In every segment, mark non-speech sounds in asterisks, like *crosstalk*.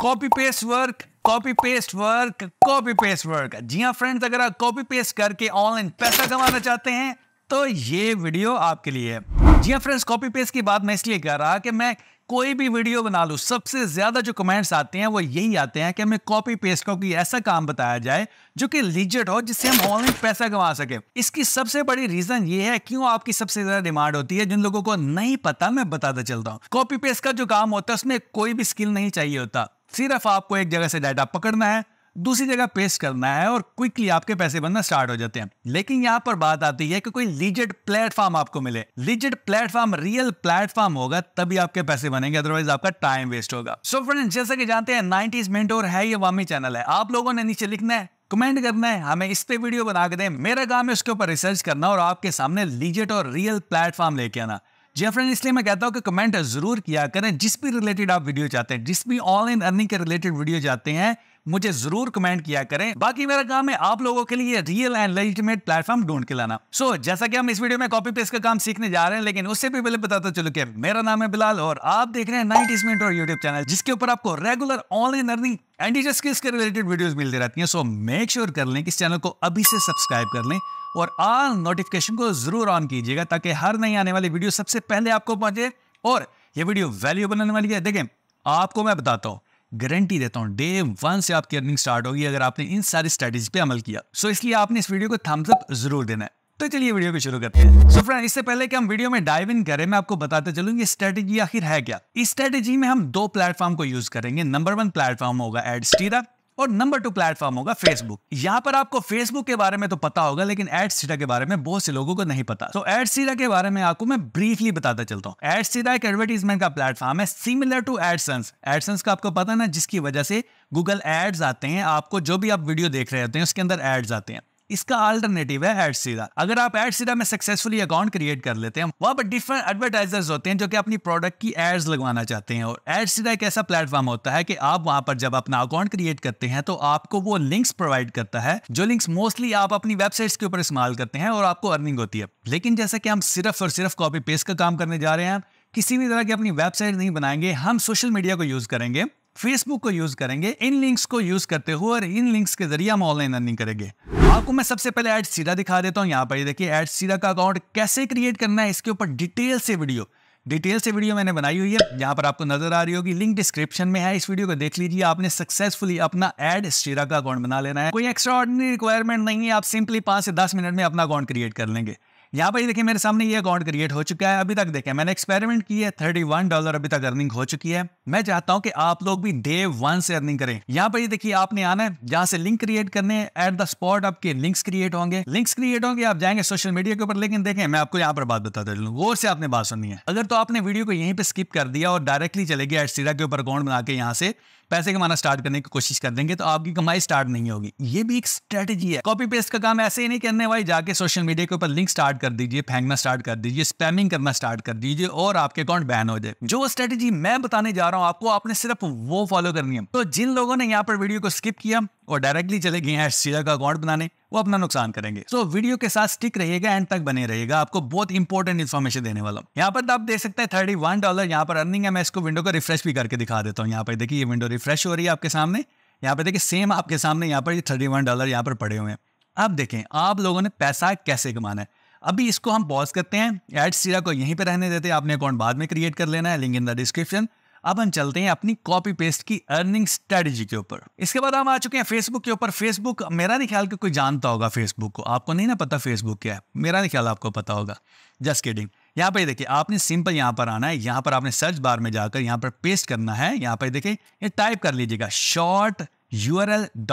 copy paste work copy paste work copy paste work जी हाँ friends अगर आप कॉपी पेस्ट करके ऑनलाइन पैसा कमाना चाहते हैं तो ये वीडियो आपके लिए है जी हाँ फ्रेंड्स कॉपी पेस्ट की बात मैं इसलिए कर रहा कि मैं कोई भी वीडियो बना लूँ सबसे ज़्यादा जो कमेंट्स आते हैं वो यही आते हैं कि हमें कॉपी पेस्ट का कोई ऐसा काम बताया जाए जो कि लिजिट हो जिससे हम ऑनलाइन पैसा कमा सके इसकी सबसे बड़ी रीज़न ये है क्यों आपकी सबसे ज़्यादा डिमांड होती है जिन लोगों को नहीं पता मैं बताता चलता हूँ कॉपी पेस्ट का जो काम होता है उसमें कोई भी स्किल नहीं चाहिए होता सिर्फ आपको एक जगह से डाटा पकड़ना है दूसरी जगह पेस्ट करना है और क्विकली आपके पैसे बनना स्टार्ट हो जाते हैं लेकिन यहाँ पर बात आती है कि कोई लिजिट प्लेटफॉर्म आपको मिले लिजिट प्लेटफॉर्म रियल प्लेटफॉर्म होगा तभी आपके पैसे बनेंगे अदरवाइज आपका टाइम वेस्ट होगा सो so फ्रेंड्स जैसे कि जानते हैं नाइनटीज मेंटोर है ये वामी चैनल है आप लोगों ने नीचे लिखना है कमेंट करना है हमें इस पे वीडियो बना के दें मेरा काम है उसके ऊपर रिसर्च करना और आपके सामने लीजेट और रियल प्लेटफॉर्म लेके आना जी फ्रेंड इसलिए मैं कहता हूँ कि कमेंट जरूर किया करें जिस भी रिलेटेड आप वीडियो चाहते हैं जिस भी ऑनलाइन अर्निंग के रिलेटेड वीडियो चाहते हैं मुझे जरूर कमेंट किया करें बाकी मेरा काम है आप लोगों के लिए रियल एंड लेजिटिमेट प्लेटफॉर्म ढूंढ के लाना सो so, जैसा कि हम इस वीडियो में कॉपी पेस्ट का काम सीखने जा रहे हैं लेकिन उससे भी पहले बताता चलो कि मेरा नाम है बिलाल और आप देख रहे हैं नाइनटीज मिनट और यूट्यूब चैनल जिसके ऊपर आपको regular online earning and skills के रिलेटेड वीडियोस मिलती रहती है सो मेक श्योर कर लें कि इस चैनल को अभी से सब्सक्राइब कर लें और ऑल नोटिफिकेशन को जरूर ऑन कीजिएगा ताकि हर नई आने वाली वीडियो सबसे पहले आपको पहुंचे और ये वीडियो वैल्यू बनाने वाली है देखें आपको मैं बताता हूँ गारंटी देता हूँ डे वन से आपकी अर्निंग स्टार्ट होगी अगर आपने इन सारी स्ट्रेटेजी पे अमल किया सो so, इसलिए आपने इस वीडियो को थम्स अप जरूर देना है तो चलिए वीडियो को शुरू करते हैं सो so फ्रेंड इससे पहले कि हम वीडियो में डाइव इन करें मैं आपको बताते चलूँ ये स्ट्रेटेजी आखिर है क्या इस स्ट्रेटेजी में हम दो प्लेटफॉर्म को यूज करेंगे नंबर वन प्लेटफॉर्म होगा एडस्टीरा और नंबर टू प्लेटफॉर्म होगा फेसबुक यहाँ पर आपको फेसबुक के बारे में तो पता होगा लेकिन एड सीटा के बारे में बहुत से लोगों को नहीं पता तो एड सीटा के बारे में आपको मैं ब्रीफली बताता चलता हूँ एड सीटा एक एडवर्टीजमेंट का प्लेटफॉर्म है सिमिलर टू एडसेंस एडसेंस का आपको पता ना जिसकी वजह से गूगल एड्स आते हैं आपको जो भी आप वीडियो देख रहे होते हैं उसके अंदर एड्स आते हैं इसका अल्टरनेटिव है एड सीधा अगर आप एड सीधा में सक्सेसफुली अकाउंट क्रिएट कर लेते हैं वहां पर डिफरेंट एडवर्टाइजर्स होते हैं जो कि अपनी प्रोडक्ट की एड्स लगवाना चाहते हैं और एड सीधा एक ऐसा प्लेटफॉर्म होता है कि आप वहां पर जब अपना अकाउंट क्रिएट करते हैं तो आपको वो लिंक्स प्रोवाइड करता है जो लिंक्स मोस्टली आप अपनी वेबसाइट्स के ऊपर इस्तेमाल करते हैं और आपको अर्निंग होती है लेकिन जैसा कि हम सिर्फ और सिर्फ कॉपी पेस्ट का काम करने जा रहे हैं किसी भी तरह की अपनी वेबसाइट नहीं बनाएंगे हम सोशल मीडिया को यूज करेंगे फेसबुक को यूज करेंगे इन लिंक्स को यूज करते हुए और इन लिंक्स के जरिए हम ऑनलाइन अर्निंग करेंगे आपको मैं सबसे पहले एड सीरा दिखा देता हूँ यहाँ पर देखिए एड सीरा का अकाउंट कैसे क्रिएट करना है इसके ऊपर डिटेल से वीडियो डिटेल से वीडियो मैंने बनाई हुई है यहाँ पर आपको नजर आ रही होगी लिंक डिस्क्रिप्शन में है इस वीडियो को देख लीजिए आपने सक्सेसफुली अपना एड स्टीरा का अकाउंट बना लेना है कोई एक्स्ट्रा ऑर्डनरी रिक्वायरमेंट नहीं है आप सिंपली पाँच से दस मिनट में अपना अकाउंट क्रिएट कर लेंगे यहाँ पर देखिए मेरे सामने ये अकाउंट क्रिएट हो चुका है अभी तक देखें मैंने एक्सपेरिमेंट की है थर्टी वन डॉलर अभी तक अर्निंग हो चुकी है मैं चाहता हूँ कि आप लोग भी डे वन से अर्निंग करें यहाँ पर देखिए आपने आना है जहाँ से लिंक क्रिएट करने एट द स्पॉट आपके लिंक्स क्रिएट होंगे लिंक्स क्रिएट होंगे आप जाएंगे सोशल मीडिया के ऊपर लेकिन देखें मैं आपको यहाँ पर बात बताता चलूँ वो से आपने बात सुनी है अगर तो आपने वीडियो को यहीं पर स्किप कर दिया और डायरेक्टली चले गए एट के ऊपर अकाउंट बना के यहाँ से पैसे कमाना स्टार्ट करने की कोशिश कर देंगे तो आपकी कमाई स्टार्ट नहीं होगी ये भी एक स्ट्रेटेजी है कॉपी पेस्ट का काम ऐसे ही नहीं करने वाली जाके सोशल मीडिया के ऊपर लिंक स्टार्ट कर दीजिए फेंकना स्टार्ट कर दीजिए स्पैमिंग करना स्टार्ट कर दीजिए और आपके अकाउंट बैन हो जाए जो स्ट्रेटेजी मैं बताने जा रहा हूँ आपको आपने सिर्फ वो फॉलो करनी है तो जिन लोगों ने यहाँ पर वीडियो को स्किप किया और डायरेक्टली चले गए हैं सीधा का अकाउंट बनाने वो अपना नुकसान करेंगे सो so, वीडियो के साथ स्टिक रहेगा एंड तक बने रहेगा आपको बहुत इंपॉर्टेंट इन्फॉर्मेशन देने वाला हूँ यहाँ पर तो आप देख सकते हैं थर्टी वन डॉलर यहाँ पर अर्निंग है मैं इसको विंडो को रिफ्रेश भी करके दिखा देता हूँ यहाँ पर देखिए ये विंडो रिफ्रेश हो रही है आपके सामने यहाँ पर देखिए सेम आपके सामने यहाँ पर थर्टी वन डॉलर यहाँ पर पड़े हुए हैं अब देखें आप लोगों ने पैसा कैसे कमाना है अभी इसको हम पॉज करते हैं एड सीरा को यहीं पर रहने देते हैं आपने अकाउंट बाद में क्रिएट कर लेना है लिंक इन द डिस्क्रिप्शन अब हम चलते हैं अपनी कॉपी पेस्ट की अर्निंग स्ट्रेटेजी के ऊपर इसके बाद हम आ चुके हैं फेसबुक के ऊपर फेसबुक मेरा नहीं ख्याल कि कोई जानता होगा फेसबुक को आपको नहीं ना पता फेसबुक क्या है मेरा नहीं ख्याल आपको पता होगा जस्ट किडिंग यहाँ पर देखिए आपने सिंपल यहाँ पर आना है यहाँ पर आपने सर्च बार में जाकर यहाँ पर पेस्ट करना है यहाँ पर देखिए ये टाइप कर लीजिएगा शॉर्ट यू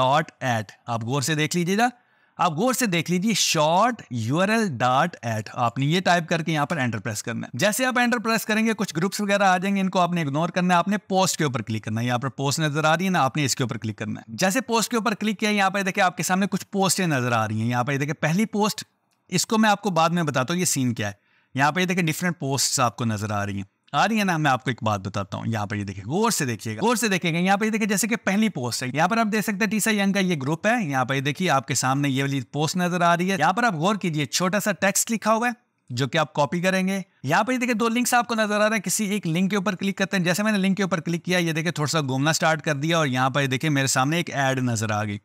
डॉट एट आप गौर से देख लीजिएगा आप गौर से देख लीजिए short U R L dot at आपने ये टाइप करके यहाँ पर एंटर प्रेस करना है जैसे आप एंटर प्रेस करेंगे कुछ ग्रुप्स वगैरह आ जाएंगे इनको आपने इग्नोर करना है आपने पोस्ट के ऊपर क्लिक करना है यहाँ पर पोस्ट नजर आ रही है ना आपने इसके ऊपर क्लिक करना है जैसे पोस्ट के ऊपर क्लिक किया यहाँ पर देखिए आपके सामने कुछ पोस्टें नजर आ रही है यहाँ पर देखे पहली पोस्ट इसको मैं आपको बाद में बताता हूँ ये सीन क्या है यहाँ पर देखिए डिफरेंट पोस्ट आपको नजर आ रही है आ रही है ना मैं आपको एक बात बताता हूँ यहाँ पर ये देखिए गौर से देखिएगा गौर से देखिएगा यहाँ पर ये देखिए जैसे कि पहली पोस्ट है यहाँ पर आप देख सकते हैं टीसा यंग का ये ग्रुप है यहाँ पर देखिए आपके सामने ये वाली पोस्ट नजर आ रही है यहाँ पर आप गौर कीजिए छोटा सा टेक्स्ट लिखा हुआ है जो कि आप कॉपी करेंगे यहाँ पर देखिए दो लिंक्स आपको नजर आ रहे हैं किसी एक लिंक के ऊपर क्लिक करते हैं जैसे मैंने लिंक के ऊपर क्लिक किया ये देखिए थोड़ा सा घूमना स्टार्ट कर दिया और यहाँ पर देखिए मेरे सामने एक एड नजर आ गई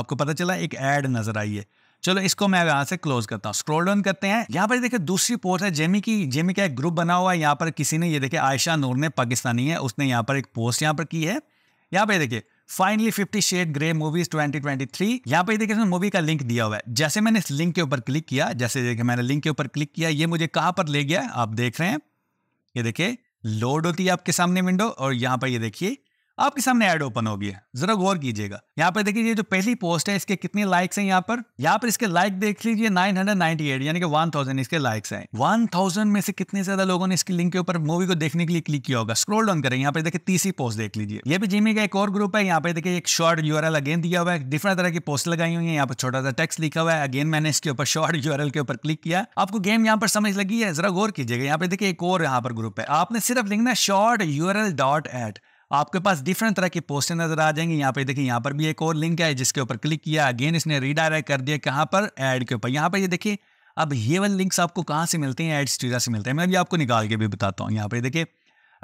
आपको पता चला एक एड नजर आई है चलो इसको मैं यहाँ से क्लोज करता हूँ स्क्रोल डाउन करते हैं यहाँ पर देखिए दूसरी पोस्ट है जेमी की जेमी का एक ग्रुप बना हुआ है यहाँ पर किसी ने ये देखे आयशा नूर ने पाकिस्तानी है उसने यहाँ पर एक पोस्ट यहाँ पर की है यहाँ पर देखिए finally fifty shade grey movies 2023 यहाँ पे देखिए मूवी का लिंक दिया हुआ है जैसे मैंने इस लिंक के ऊपर क्लिक किया जैसे देखिए मैंने लिंक के ऊपर क्लिक किया ये मुझे कहाँ पर ले गया आप देख रहे हैं ये देखिए लोड होती है आपके सामने विंडो और यहाँ पर ये देखिए आपके सामने एड ओपन होगी जरा गौर कीजिएगा यहाँ पर देखिए ये जो पहली पोस्ट है इसके कितने लाइक्स हैं यहाँ पर यहाँ पर इसके लाइक देख लीजिए 998 यानी कि 1000 इसके लाइक्स हैं 1000 में से कितने ज्यादा लोगों ने इसके लिंक के ऊपर मूवी को देखने के लिए क्लिक किया होगा स्क्रोल डाउन करें यहाँ पर देखिए तीसरी पोस्ट देख लीजिए ये भी जिमी का एक और ग्रुप है यहाँ पे देखिए एक शॉर्ट यू अगेन दिया हुआ है डिफरेंट तरह की पोस्ट लगाई हुई है यहाँ पर छोटा सा टेक्स लिखा हुआ है अगेन मैंने इसके ऊपर शॉर्ट यू *laughs* के ऊपर क्लिक किया आपको गेम यहाँ पर समझ लगी है जरा गौर कीजिएगा यहाँ पे देखिए एक और यहाँ पर ग्रुप है आपने सिर्फ लिखना शॉर्ट यू डॉट एट आपके पास डिफरेंट तरह के पोस्टें नजर आ जाएंगे यहाँ पे देखिए यहाँ पर भी एक और लिंक है जिसके ऊपर क्लिक किया अगेन इसने रीडायरेक्ट कर दिया कहाँ पर एड के ऊपर यहाँ पर ये देखिए अब ये वाले लिंक्स आपको कहाँ से मिलते हैं एड्स ट्यूजा से मिलते हैं मैं अभी आपको निकाल के भी बताता हूँ यहाँ पे देखिए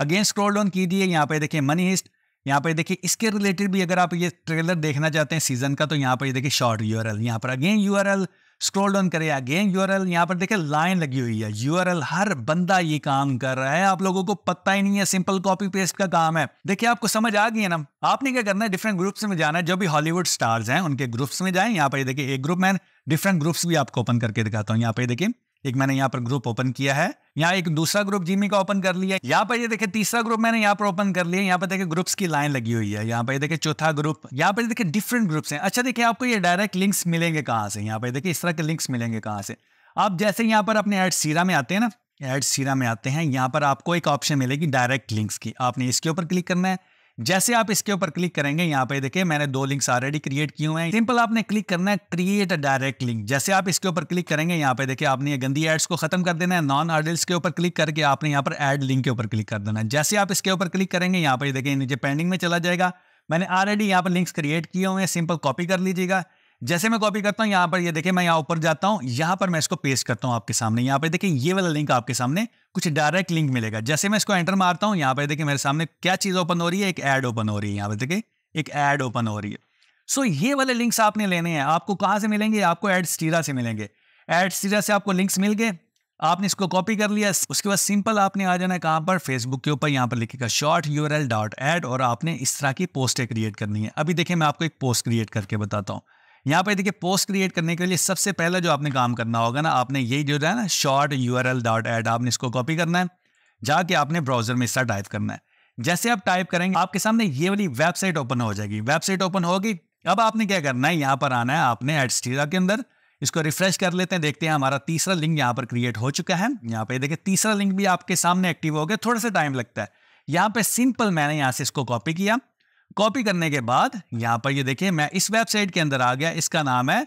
अगेन स्क्रॉल डाउन दिए यहाँ पे देखिए मनी हिस्ट यहाँ पर देखिए इसके रिलेटेड भी अगर आप ये ट्रेलर देखना चाहते हैं सीजन का तो यहाँ पर देखिए शॉर्ट यू आर यहाँ पर अगेन यू स्क्रॉल डाउन करें अगेन यू यहाँ पर देखें लाइन लगी हुई है यू हर बंदा ये काम कर रहा है आप लोगों को पता ही नहीं है सिंपल कॉपी पेस्ट का काम है देखिए आपको समझ आ गई है ना आपने क्या करना है डिफरेंट ग्रुप्स में जाना है जो भी हॉलीवुड स्टार्स हैं उनके ग्रुप्स में जाए यहाँ पर देखिए एक ग्रुप मैं डिफरेंट ग्रुप्स भी आपको ओपन करके दिखाता हूँ यहाँ पर देखिए एक मैंने यहाँ पर ग्रुप ओपन किया है यहाँ एक दूसरा ग्रुप जिमी का ओपन कर लिया यहाँ पर ये देखे तीसरा ग्रुप मैंने यहाँ पर ओपन कर लिया यहाँ पर देखे ग्रुप्स की लाइन लगी हुई है यहाँ पर देखे चौथा ग्रुप यहाँ पर देखे डिफरेंट ग्रुप्स हैं अच्छा देखिए आपको ये डायरेक्ट लिंक्स मिलेंगे कहाँ से यहाँ पर देखिए इस तरह के लिंक्स मिलेंगे कहाँ से आप जैसे यहाँ पर अपने एड सीरा में आते हैं ना एड सीरा में आते हैं यहाँ पर आपको एक ऑप्शन मिलेगी डायरेक्ट लिंक्स की आपने इसके ऊपर क्लिक करना है जैसे आप इसके ऊपर क्लिक करेंगे यहाँ पे देखिए मैंने दो लिंक्स ऑलरेडी क्रिएट किए हुए हैं सिंपल आपने क्लिक करना है क्रिएट अ डायरेक्ट लिंक जैसे आप इसके ऊपर क्लिक करेंगे यहाँ पे देखिए आपने ये गंदी एड्स को खत्म कर देना है नॉन ऑर्डल्स के ऊपर क्लिक करके आपने यहाँ पर एड लिंक के ऊपर क्लिक कर देना है जैसे आप इसके ऊपर क्लिक करेंगे यहाँ पे देखिए नीचे पेंडिंग में चला जाएगा मैंने ऑलरेडी यहाँ पर लिंक्स क्रिएट किए हुए हैं सिंपल कॉपी कर लीजिएगा जैसे मैं कॉपी करता हूँ यहाँ पर ये देखिए मैं यहाँ ऊपर जाता हूँ यहाँ पर मैं इसको पेस्ट करता हूँ आपके सामने यहाँ पर देखिए ये वाला लिंक आपके सामने कुछ डायरेक्ट लिंक मिलेगा जैसे मैं इसको एंटर मारता हूँ यहाँ पे देखिए मेरे सामने क्या चीज़ ओपन हो रही है एक ऐड ओपन हो रही है यहाँ पे देखिए एक ऐड ओपन हो रही है सो so, ये वाले लिंक्स आपने लेने हैं आपको कहाँ से मिलेंगे आपको एड स्टीरा से मिलेंगे एड स्टीरा से आपको लिंक्स मिल गए आपने इसको कॉपी कर लिया उसके बाद सिंपल आपने आ जाना है कहाँ पर फेसबुक के ऊपर यहाँ पर लिखेगा शॉर्ट यू डॉट एड और आपने इस तरह की पोस्टें क्रिएट करनी है अभी देखिए मैं आपको एक पोस्ट क्रिएट करके बताता हूँ यहाँ पे देखिए पोस्ट क्रिएट करने के लिए सबसे पहले जो आपने काम करना होगा ना आपने यही जो है ना short U R L dot at आपने इसको कॉपी करना है जाके आपने ब्राउजर में इसका टाइप करना है जैसे आप टाइप करेंगे आपके सामने ये वाली वेबसाइट ओपन हो जाएगी वेबसाइट ओपन होगी अब आपने क्या करना है यहाँ पर आना है आपने एडस्टीरा के अंदर इसको रिफ्रेश कर लेते हैं देखते हैं हमारा तीसरा लिंक यहाँ पर क्रिएट हो चुका है यहाँ पे देखिए तीसरा लिंक भी आपके सामने एक्टिव हो गया थोड़ा सा टाइम लगता है यहाँ पे सिंपल मैंने यहाँ से इसको कॉपी किया कॉपी करने के बाद यहाँ पर ये देखिए मैं इस वेबसाइट के अंदर आ गया इसका नाम है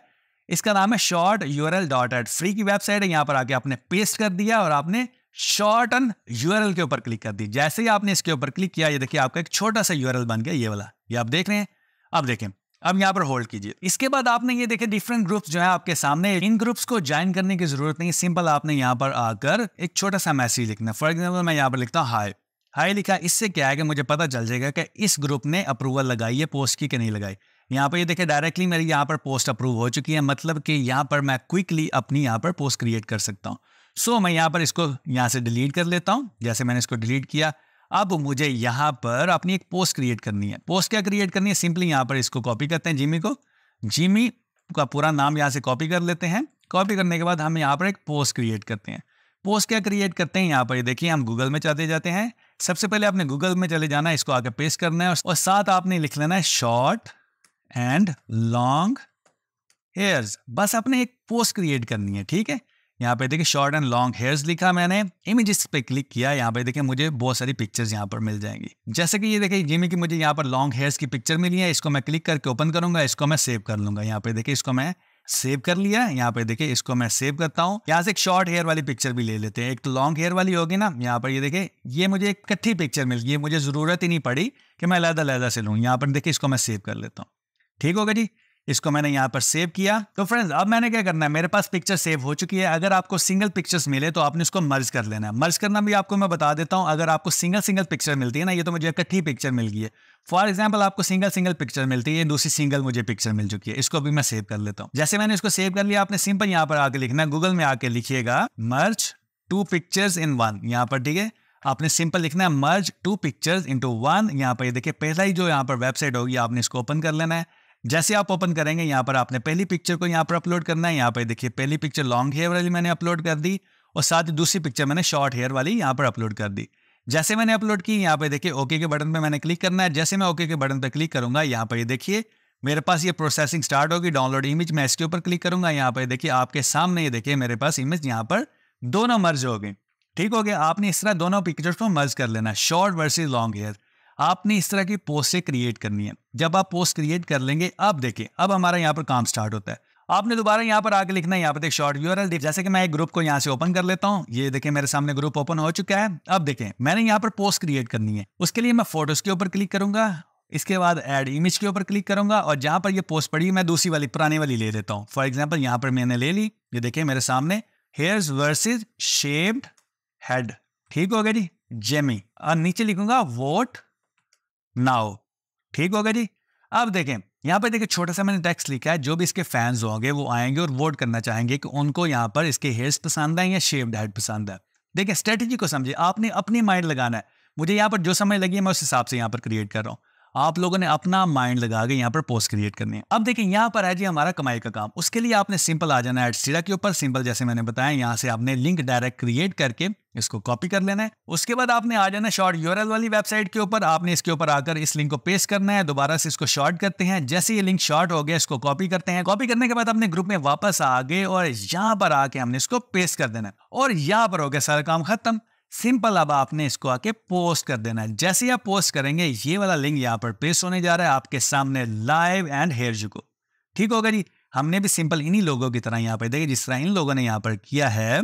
इसका नाम है short L dot at free की वेबसाइट है यहाँ पर आके आपने पेस्ट कर दिया और आपने शॉर्ट एन यू के ऊपर क्लिक कर दी जैसे ही आपने इसके ऊपर क्लिक किया ये देखिए आपका एक छोटा सा यू बन गया ये वाला ये आप देख रहे हैं अब देखें अब यहाँ पर होल्ड कीजिए इसके बाद आपने ये देखे डिफरेंट ग्रुप्स जो है आपके सामने इन ग्रुप्स को ज्वाइन करने की जरूरत नहीं सिंपल आपने यहाँ पर आकर एक छोटा सा मैसेज लिखना फॉर एग्जाम्पल मैं यहाँ पर लिखता हूँ हाई हाई लिखा इससे क्या है कि मुझे पता चल जाएगा कि इस ग्रुप ने अप्रूवल लगाई है पोस्ट की कि नहीं लगाई यहाँ पर ये देखिए डायरेक्टली मेरी यहाँ पर पोस्ट अप्रूव हो चुकी है मतलब कि यहाँ पर मैं क्विकली अपनी यहाँ पर पोस्ट क्रिएट कर सकता हूँ सो so, मैं यहाँ पर इसको यहाँ से डिलीट कर लेता हूँ जैसे मैंने इसको डिलीट किया अब मुझे यहाँ पर अपनी एक पोस्ट क्रिएट करनी है पोस्ट क्या क्रिएट करनी है सिंपली यहाँ पर इसको कॉपी करते हैं जिमी को जिमी का पूरा नाम यहाँ से कॉपी कर लेते हैं कॉपी करने के बाद हम यहाँ पर एक पोस्ट क्रिएट करते हैं पोस्ट क्या क्रिएट करते हैं यहाँ पर देखिए हम गूगल में चलते जाते हैं सबसे पहले आपने गूगल में चले जाना है इसको आगे पेस्ट करना है और साथ आपने लिख लेना है शॉर्ट एंड लॉन्ग हेयर्स बस आपने एक पोस्ट क्रिएट करनी है ठीक है यहाँ पे देखिए शॉर्ट एंड लॉन्ग हेयर्स लिखा मैंने इमेजेस पे क्लिक किया यहाँ पे देखिए मुझे बहुत सारी पिक्चर्स यहाँ पर मिल जाएंगी जैसे कि ये देखिए जिम्मे की मुझे यहाँ पर लॉन्ग हेयर्स की पिक्चर मिली है इसको मैं क्लिक करके ओपन करूंगा इसको मैं सेव कर लूंगा यहाँ पे देखिए इसको मैं सेव कर लिया यहाँ पे देखिए इसको मैं सेव करता हूँ यहाँ से एक शॉर्ट हेयर वाली पिक्चर भी ले लेते हैं एक तो लॉन्ग हेयर वाली होगी ना यहाँ पर ये देखिए ये मुझे एक कट्ठी पिक्चर मिल गई मुझे जरूरत ही नहीं पड़ी कि मैं लहदा लहदा से लूँ यहाँ पर देखिए इसको मैं सेव कर लेता हूँ ठीक होगा जी इसको मैंने यहाँ पर सेव किया तो फ्रेंड्स अब मैंने क्या करना है मेरे पास पिक्चर सेव हो चुकी है अगर आपको सिंगल पिक्चर्स मिले तो आपने इसको मर्ज कर लेना है मर्ज करना भी आपको मैं बता देता हूँ अगर आपको सिंगल सिंगल पिक्चर मिलती है ना ये तो मुझे इकट्ठी पिक्चर मिल गई है फॉर एग्जाम्पल आपको सिंगल सिंगल पिक्चर मिलती है दूसरी सिंगल मुझे पिक्चर मिल चुकी है इसको भी मैं सेव कर लेता हूँ जैसे मैंने इसको सेव कर लिया आपने सिंपल यहाँ पर आके लिखना गूगल में आके लिखिएगा merge two pictures in one यहाँ पर ठीक है आपने सिंपल लिखना है merge two pictures into one यहाँ पर देखिए पहला ही जो यहाँ पर वेबसाइट होगी आपने इसको ओपन कर लेना है जैसे आप ओपन करेंगे यहाँ पर आपने पहली पिक्चर को यहाँ पर अपलोड करना है यहाँ पर देखिए पहली पिक्चर लॉन्ग हेयर वाली मैंने अपलोड कर दी और साथ ही दूसरी पिक्चर मैंने शॉर्ट हेयर वाली यहाँ पर अपलोड कर दी जैसे मैंने अपलोड की यहाँ पे देखिए ओके के बटन पर मैंने क्लिक करना है जैसे मैं ओके के बटन पे क्लिक करूंगा यहाँ पर देखिए मेरे पास ये प्रोसेसिंग स्टार्ट होगी डाउनलोड इमेज मैं इसके ऊपर क्लिक करूंगा यहाँ पर देखिए आपके सामने ये देखिए मेरे पास इमेज यहाँ पर दोनों मर्ज हो गए ठीक हो गया आपने इस तरह दोनों पिक्चर्स को मर्ज कर लेना शॉर्ट वर्सेज लॉन्ग हेयर आपने इस तरह की पोस्ट से क्रिएट करनी है जब आप पोस्ट क्रिएट कर लेंगे अब देखिए अब हमारा यहाँ पर काम स्टार्ट होता है आपने दोबारा यहाँ पर आगे लिखना है यहाँ पर एक शॉर्ट व्यू है जैसे कि मैं एक ग्रुप को यहाँ से ओपन कर लेता हूँ ये देखें मेरे सामने ग्रुप ओपन हो चुका है अब देखें मैंने यहाँ पर पोस्ट क्रिएट करनी है उसके लिए मैं फोटोज के ऊपर क्लिक करूंगा इसके बाद एड इमेज के ऊपर क्लिक करूंगा और जहां पर ये पोस्ट पड़ी मैं दूसरी वाली पुरानी वाली ले लेता हूँ फॉर एग्जाम्पल यहाँ पर मैंने ले ली ये देखे मेरे सामने हेयर वर्सिज शेप्ड हेड ठीक हो गया जी जेमी और नीचे लिखूंगा वोट नाउ ठीक होगा जी अब देखें यहाँ पर देखिए छोटा सा मैंने टेक्स्ट लिखा है जो भी इसके फैंस होंगे वो आएंगे और वोट करना चाहेंगे कि उनको यहाँ पर इसके हेयर्स पसंद है या शेव हेड पसंद है देखिए स्ट्रेटेजी को समझिए आपने अपनी माइंड लगाना है मुझे यहाँ पर जो समय लगी है मैं उस हिसाब से यहाँ पर क्रिएट कर रहा हूँ आप लोगों ने अपना माइंड लगा के यहाँ पर पोस्ट क्रिएट करनी है अब देखिए यहाँ पर है जी हमारा कमाई का काम उसके लिए आपने सिंपल आ जाना है सीरा के ऊपर सिंपल जैसे मैंने बताया यहाँ से आपने लिंक डायरेक्ट क्रिएट करके इसको कॉपी कर लेना है उसके बाद आपने आ जाना शॉर्ट यूर वाली वेबसाइट के ऊपर आपने इसके ऊपर आकर इस लिंक को पेस्ट करना है दोबारा से इसको शॉर्ट करते हैं जैसे ये लिंक शॉर्ट हो गया इसको कॉपी करते हैं कॉपी करने के बाद अपने ग्रुप में वापस आ गए और यहाँ पर आके हमने इसको पेस्ट कर देना है और यहाँ पर हो गया सारा काम खत्म सिंपल अब आपने इसको आके पोस्ट कर देना है जैसे ही आप पोस्ट करेंगे ये वाला लिंक यहाँ पर पेश होने जा रहा है आपके सामने लाइव एंड हेयर को ठीक होगा जी हमने भी सिंपल इन्हीं लोगों की तरह यहाँ पर देखिए जिस तरह इन लोगों ने यहाँ पर किया है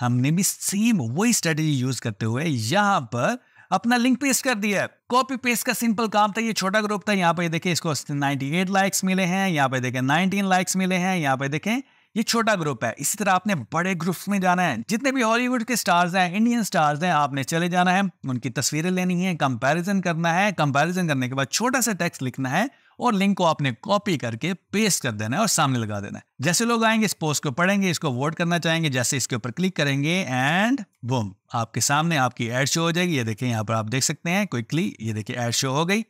हमने भी सेम वही स्ट्रेटेजी यूज करते हुए यहाँ पर अपना लिंक पेस्ट कर दिया है कॉपी पेस्ट का सिंपल काम था ये छोटा ग्रुप था यहाँ पे देखिए इसको 98 लाइक्स मिले हैं यहाँ पे देखें 19 लाइक्स मिले हैं यहाँ पे देखें ये छोटा ग्रुप है इसी तरह आपने बड़े ग्रुप में जाना है जितने भी हॉलीवुड के स्टार्स हैं इंडियन स्टार्स हैं आपने चले जाना है उनकी तस्वीरें लेनी है कंपैरिजन करना है कंपैरिजन करने के बाद छोटा सा टेक्स्ट लिखना है और लिंक को आपने कॉपी करके पेस्ट कर देना है और सामने लगा देना है जैसे लोग आएंगे इस पोस्ट को पढ़ेंगे इसको वोट करना चाहेंगे जैसे इसके ऊपर क्लिक करेंगे एंड बुम आपके सामने आपकी एड शो हो जाएगी ये देखें यहाँ पर आप देख सकते हैं क्विकली ये देखिए एड शो हो गई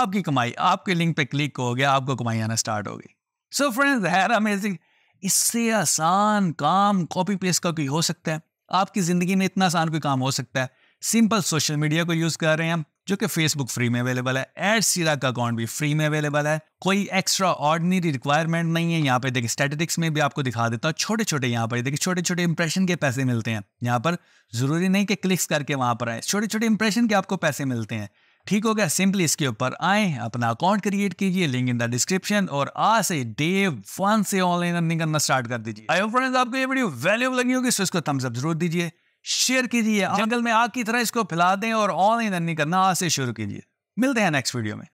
आपकी कमाई आपके लिंक पे क्लिक हो गया आपको कमाई आना स्टार्ट हो गई सो फ्रेंड्स हैर अमेजिंग इससे आसान काम कॉपी पेस्ट का कोई हो सकता है आपकी ज़िंदगी में इतना आसान कोई काम हो सकता है सिंपल सोशल मीडिया को यूज़ कर रहे हैं हम जो कि फेसबुक फ्री में अवेलेबल है एड सीरा का अकाउंट भी फ्री में अवेलेबल है कोई एक्स्ट्रा ऑर्डनरी रिक्वायरमेंट नहीं है यहाँ पे देखिए स्टैटिस्टिक्स में भी आपको दिखा देता हूँ छोटे छोटे यहाँ पर देखिए छोटे छोटे इंप्रेशन के पैसे मिलते हैं यहाँ पर जरूरी नहीं कि क्लिक्स करके वहाँ पर आए छोटे छोटे इंप्रेशन के आपको पैसे मिलते हैं ठीक हो गया सिंपली इसके ऊपर आए अपना अकाउंट क्रिएट कीजिए लिंक इन द डिस्क्रिप्शन और आज से डे वन से ऑनलाइन अर्निंग करना स्टार्ट कर दीजिए आई फ्रेंड्स आपको ये वीडियो वैल्यूबल लगी होगी सो इसको थम्स अप जरूर दीजिए शेयर कीजिए जंगल में आग की तरह इसको फैला दें और ऑनलाइन अर्निंग करना आज से शुरू कीजिए मिलते हैं नेक्स्ट वीडियो में